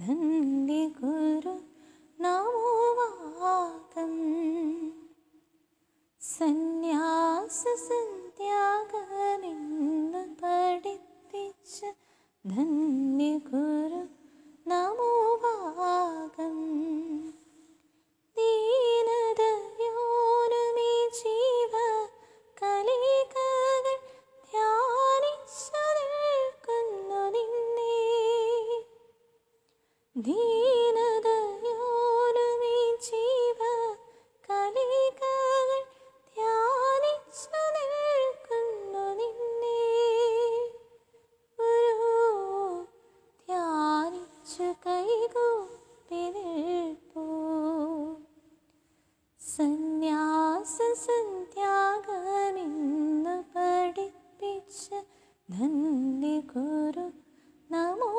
നന്ദി ഗുരു നമോവാദം സന്യാസ സന്ത്യാഗമെന്ന് പഠിപ്പിച്ച നന്ദി ഗുരു ദീനതയോരുമീ ജീവ കലികകൾ ധ്യാനിച്ചു നിൽക്കുന്നു നിന്നെ ഒരു ധ്യാനിച്ചു കൈകൂപ്പി നിൽപ്പൂ സന്യാസ സന്ധ്യാകമെന്ന് പഠിപ്പിച്ച നന്ദി ഗുരു നമോ